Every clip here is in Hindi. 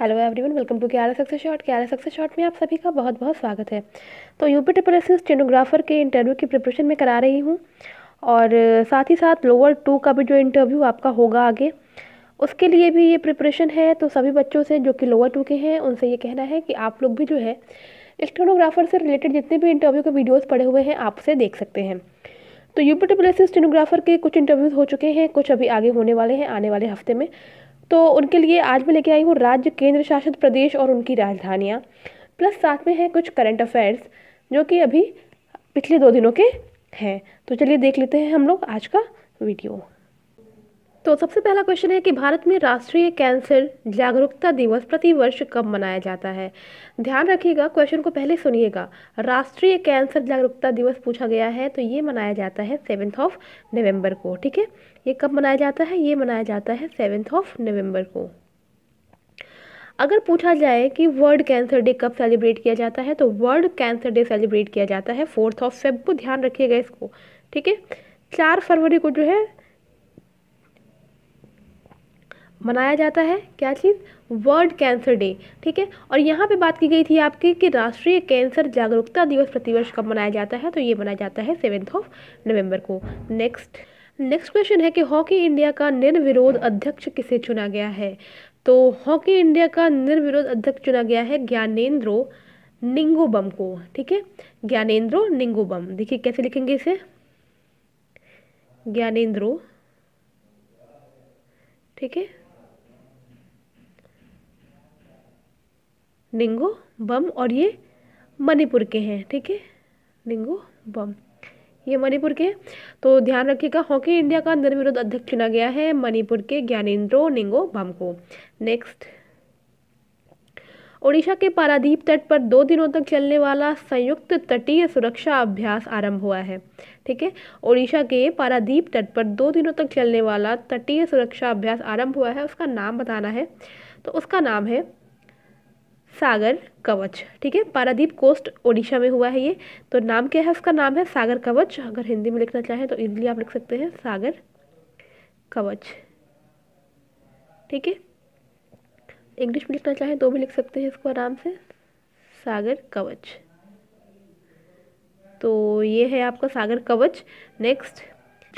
हेलो एवरीवन वेलकम टू क्यारा सक्सेस शॉट क्यारा सक्सेस शॉट में आप सभी का बहुत बहुत स्वागत है तो यूपी ट्रिपल एस स्टेनोग्राफर के इंटरव्यू की प्रिपरेशन मैं करा रही हूँ और साथ ही साथ लोअर टू का भी जो इंटरव्यू आपका होगा आगे उसके लिए भी ये प्रिपरेशन है तो सभी बच्चों से जो कि लोअर टू के हैं उनसे ये कहना है कि आप लोग भी जो है स्टेनोग्राफर से रिलेटेड जितने भी इंटरव्यू के वीडियोज़ पड़े हुए हैं आप उसे देख सकते हैं तो यूपी ट्रिपल एस स्टेनोग्राफर के कुछ इंटरव्यूज़ हो चुके हैं कुछ अभी आगे होने वाले हैं आने वाले हफ्ते में तो उनके लिए आज मैं लेके आई हूँ राज्य केंद्र शासित प्रदेश और उनकी राजधानियाँ प्लस साथ में हैं कुछ करंट अफेयर्स जो कि अभी पिछले दो दिनों के हैं तो चलिए देख लेते हैं हम लोग आज का वीडियो तो सबसे पहला क्वेश्चन है कि भारत में राष्ट्रीय कैंसर जागरूकता दिवस प्रतिवर्ष कब मनाया जाता है ध्यान रखिएगा क्वेश्चन को पहले सुनिएगा राष्ट्रीय कैंसर जागरूकता दिवस पूछा गया है तो ये मनाया जाता है सेवन्थ ऑफ नवंबर को ठीक है ये कब मनाया जाता है ये मनाया जाता है सेवन्थ ऑफ नवम्बर को अगर पूछा जाए कि वर्ल्ड कैंसर डे कब सेलिब्रेट किया जाता है तो वर्ल्ड कैंसर डे सेलिब्रेट किया जाता है फोर्थ ऑफ फेब को ध्यान रखिएगा इसको ठीक है चार फरवरी को जो है मनाया जाता है क्या चीज़ वर्ल्ड कैंसर डे ठीक है और यहाँ पे बात की गई थी आपकी कि राष्ट्रीय कैंसर जागरूकता दिवस प्रतिवर्ष कब मनाया जाता है तो ये मनाया जाता है सेवेंथ ऑफ नवंबर को नेक्स्ट नेक्स्ट क्वेश्चन है कि हॉकी इंडिया का निर्विरोध अध्यक्ष किसे चुना गया है तो हॉकी इंडिया का निर्विरोध अध्यक्ष चुना गया है ज्ञानेन्द्रो निंगोबम को ठीक है ज्ञानेन्द्रो निंगोबम देखिए कैसे लिखेंगे इसे ज्ञानेन्द्रो ठीक है निंगो बम और ये मणिपुर के हैं ठीक है निंगो बम ये मणिपुर के तो ध्यान रखिएगा हॉकी इंडिया का निर्विरोध अध्यक्ष चुना गया है मणिपुर के ज्ञानेन्द्रो निंगो बम को नेक्स्ट ओडिशा के पारादीप तट पर दो दिनों तक चलने वाला संयुक्त तटीय सुरक्षा अभ्यास आरंभ हुआ है ठीक है ओडिशा के पारादीप तट पर दो दिनों तक चलने वाला तटीय सुरक्षा अभ्यास आरंभ हुआ है उसका नाम बताना है तो उसका नाम है सागर कवच ठीक है पारादीप कोस्ट ओडिशा में हुआ है ये तो नाम क्या है इसका नाम है सागर कवच अगर हिंदी में लिखना चाहें तो इजीली आप लिख सकते हैं सागर कवच ठीक है इंग्लिश में लिखना चाहें तो भी लिख सकते हैं इसको आराम से सागर कवच तो ये है आपका सागर कवच नेक्स्ट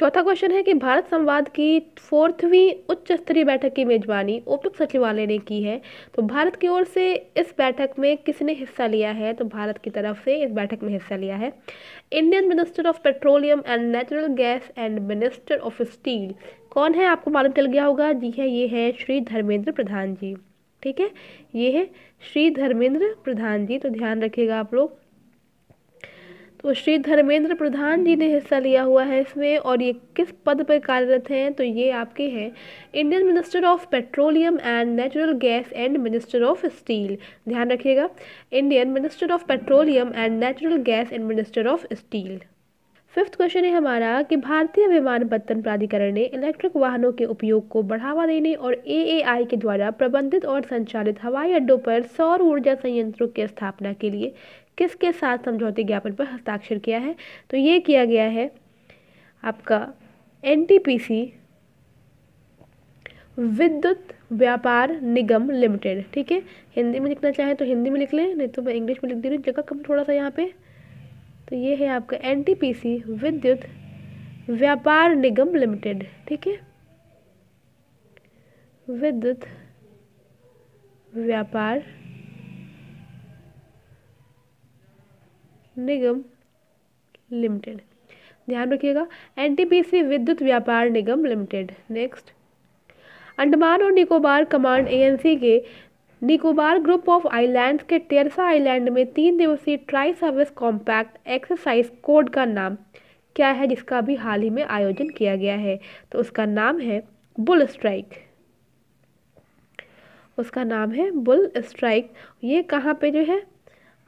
चौथा क्वेश्चन है कि भारत संवाद की फोर्थवीं उच्च स्तरीय बैठक की मेजबानी उपयुक्त सचिवालय ने की है तो भारत की ओर से इस बैठक में किसने हिस्सा लिया है तो भारत की तरफ से इस बैठक में हिस्सा लिया है Indian minister of petroleum and natural gas and minister of steel कौन है आपको मालूम चल गया होगा जी है हाँ, ये है श्री धर्मेंद्र प्रधान जी ठीक है ये है श्री धर्मेंद्र प्रधान जी तो ध्यान रखिएगा आप लोग तो श्री धर्मेंद्र प्रधान जी ने हिस्सा लिया हुआ है इसमें और ये किस पद पर कार्यरत हैं तो ये आपके हैं Indian minister of petroleum and natural gas and minister of steel ध्यान रखिएगा Indian minister of petroleum and natural gas and minister of steel fifth question है हमारा कि भारतीय विमानपत्तन प्राधिकरण ने इलेक्ट्रिक वाहनों के उपयोग को बढ़ावा देने और एएआई के द्वारा प्रबंधित और संचालित हवाई अड्डों पर सौर ऊर्जा संयंत्रों की स्थापना के लिए किसके साथ समझौते ज्ञापन पर हस्ताक्षर किया है तो ये किया गया है आपका एन विद्युत व्यापार निगम लिमिटेड ठीक है हिंदी में लिखना चाहें तो हिंदी में लिख लें नहीं तो मैं इंग्लिश में लिख दे रही हूँ जगह कम थोड़ा सा यहाँ पे तो ये है आपका एन विद्युत व्यापार निगम लिमिटेड ठीक है विद्युत व्यापार निगम लिमिटेड ध्यान रखिएगा एनटीपीसी विद्युत व्यापार निगम लिमिटेड नेक्स्ट अंडमान और निकोबार कमांड एजेंसी के निकोबार ग्रुप ऑफ आइलैंड्स के टेरसा आइलैंड में तीन दिवसीय tri service compact exercise code का नाम क्या है जिसका भी हाल ही में आयोजन किया गया है तो उसका नाम है बुल स्ट्राइक उसका नाम है बुल स्ट्राइक ये कहाँ पे जो है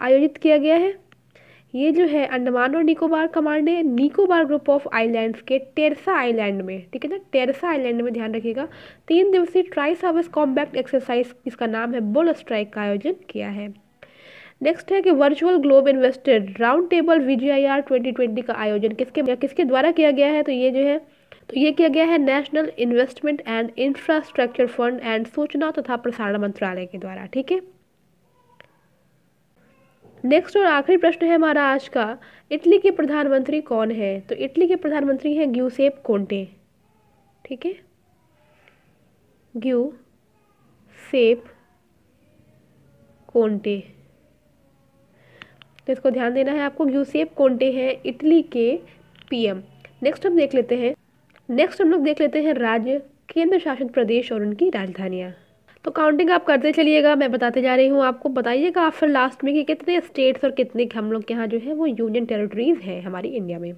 आयोजित किया गया है ये जो है अंडमान और निकोबार कमांडे निकोबार ग्रुप ऑफ आइलैंड्स के टेरसा आइलैंड में ठीक है ना टेरसा आइलैंड में ध्यान रखिएगा तीन दिवसीय ट्राई सर्विस कॉम्बैक्ट एक्सरसाइज इसका नाम है बुल स्ट्राइक का आयोजन किया है नेक्स्ट है कि virtual global investor round table V G का आयोजन किसके किसके द्वारा किया गया है तो ये जो है तो ये किया गया है national investment and infrastructure fund and सूचना तथा प्रसारण मंत्रालय के द्वारा ठीक है नेक्स्ट और आखिरी प्रश्न है हमारा आज का इटली के प्रधानमंत्री कौन है तो इटली के प्रधानमंत्री हैं ग्यूसेप कोंटे ठीक है ग्यू सेप कोंटे तो इसको ध्यान देना है आपको ग्यूसेप कोंटे हैं इटली के पीएम नेक्स्ट हम देख लेते हैं नेक्स्ट हम लोग देख लेते हैं राज्य केंद्र शासित प्रदेश और उनकी राजधानियाँ तो काउंटिंग आप करते चलिएगा मैं बताते जा रही हूँ आपको बताइएगा आप फिर लास्ट में कि कितने स्टेट्स और कितने हम लोग के यहाँ जो है वो यूनियन टेरिटरीज़ हैं हमारी इंडिया में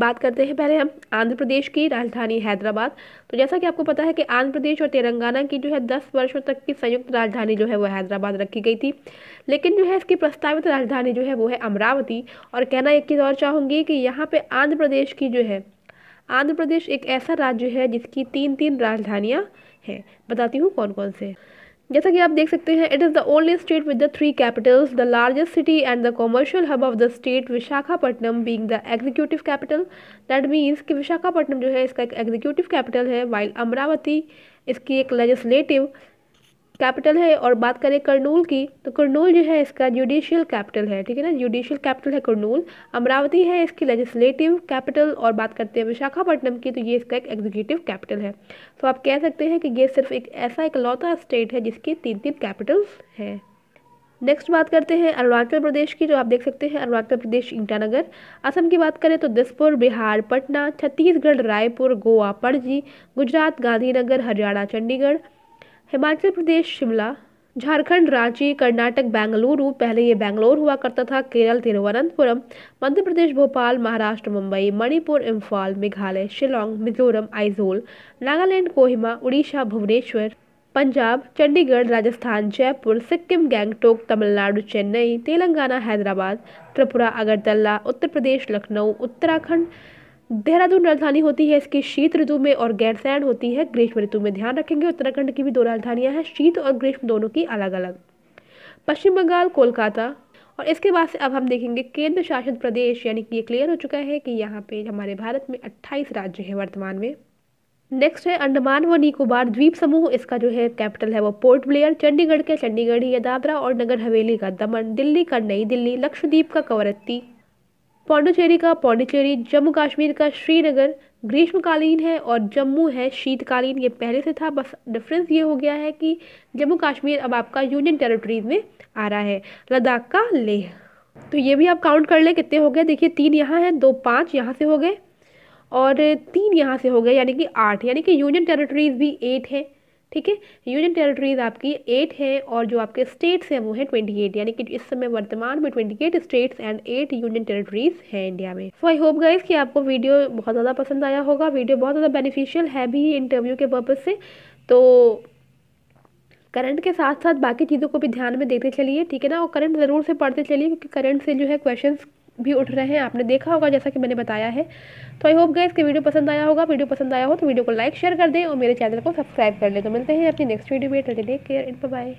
बात करते हैं पहले हम आंध्र प्रदेश की राजधानी हैदराबाद तो जैसा कि आपको पता है कि आंध्र प्रदेश और तेलंगाना की जो है दस वर्षों तक की संयुक्त राजधानी जो है वो हैदराबाद रखी गई थी लेकिन जो है इसकी प्रस्तावित राजधानी जो है वो है अमरावती और कहना एक चीज़ और चाहूँगी कि यहाँ पर आंध्र प्रदेश की जो है आंध्र प्रदेश एक ऐसा राज्य है जिसकी तीन तीन राजधानियाँ है बताती हूँ कौन कौन से जैसा कि आप देख सकते हैं it is the only state with the three capitals the largest city and the commercial hub of the state Visakhapatnam being the executive capital that means कि विशाखापट्टनम जो है इसका एक एग्जीक्यूटिव कैपिटल है वाइल अमरावती इसकी एक लेजिस्लेटिव कैपिटल है और बात करें कर्नूल की तो कर्नूल जो है इसका जुडिशियल कैपिटल है ठीक है ना जुडिशियल कैपिटल है कर्नूल अमरावती है इसकी लेजिस्लेटिव कैपिटल और बात करते हैं विशाखापट्टनम की तो ये इसका एक एग्जीक्यूटिव कैपिटल है तो आप कह सकते हैं कि ये सिर्फ एक ऐसा एक लौता स्टेट है जिसकी तीन तीन कैपिटल्स हैं नेक्स्ट बात करते हैं अरुणाचल प्रदेश की जो आप देख सकते हैं अरुणाचल प्रदेश ईटानगर असम की बात करें तो दिसपुर बिहार पटना छत्तीसगढ़ रायपुर गोवा पणजी गुजरात गांधीनगर हरियाणा चंडीगढ़ हिमाचल प्रदेश शिमला झारखंड रांची कर्नाटक बेंगलुरु पहले ये बेंगलोर हुआ करता था केरल तिरुवनंतपुरम मध्य प्रदेश भोपाल महाराष्ट्र मुंबई मणिपुर इम्फाल मेघालय शिलोंग मिजोरम आइजोल नागालैंड कोहिमा उड़ीसा भुवनेश्वर पंजाब चंडीगढ़ राजस्थान जयपुर सिक्किम गैंगटोक तमिलनाडु चेन्नई तेलंगाना हैदराबाद त्रिपुरा अगरतला उत्तर प्रदेश लखनऊ उत्तराखंड देहरादून राजधानी होती है इसकी शीत ऋतु में और गैरसैन होती है ग्रीष्म ऋतु में ध्यान रखेंगे उत्तराखंड की भी दो राजधानियां हैं शीत और ग्रीष्म दोनों की अलग अलग पश्चिम बंगाल कोलकाता और इसके बाद से अब हम देखेंगे केंद्र शासित प्रदेश यानी कि ये क्लियर हो चुका है कि यहाँ पे हमारे भारत में अट्ठाईस राज्य हैं वर्तमान में नेक्स्ट है अंडमान व निकोबार द्वीप समूह इसका जो है कैपिटल है वो पोर्ट ब्लेयर चंडीगढ़ के चंडीगढ़ ही दादरा और नगर हवेली का दमन दिल्ली का नई दिल्ली लक्षद्वीप का कवरत्ती पौडुचेरी का पौडुचेरी जम्मू कश्मीर का श्रीनगर ग्रीष्मकालीन है और जम्मू है शीतकालीन ये पहले से था बस डिफरेंस ये हो गया है कि जम्मू कश्मीर अब आपका यूनियन टेरिटरीज में आ रहा है लद्दाख का लेह तो ये भी आप काउंट कर लें कितने हो गए देखिए तीन यहाँ हैं दो पाँच यहाँ से हो गए और तीन यहाँ से हो गए यानी कि आठ यानी कि यूनियन टेरिटरीज भी एट हैं ठीक है यूनियन टेरिटरीज आपकी एट है और जो आपके स्टेट्स हैं वो हैं ट्वेंटी एट यानी कि इस समय वर्तमान में twenty eight states and eight union territories हैं इंडिया में सो आई होप गाइज कि आपको वीडियो बहुत ज़्यादा पसंद आया होगा वीडियो बहुत ज़्यादा बेनिफिशियल है भी इंटरव्यू के पर्पज़ से तो करंट के साथ साथ बाकी चीज़ों को भी ध्यान में देते चलिए ठीक है ना और करंट ज़रूर से पढ़ते चलिए क्योंकि करंट से जो है क्वेश्चंस भी उठ रहे हैं आपने देखा होगा जैसा कि मैंने बताया है तो आई होप गए इसके वीडियो पसंद आया होगा वीडियो पसंद आया हो तो वीडियो को लाइक शेयर कर दें और मेरे चैनल को सब्सक्राइब कर लें तो मिलते हैं अपनी नेक्स्ट वीडियो में टेक केयर इन बाय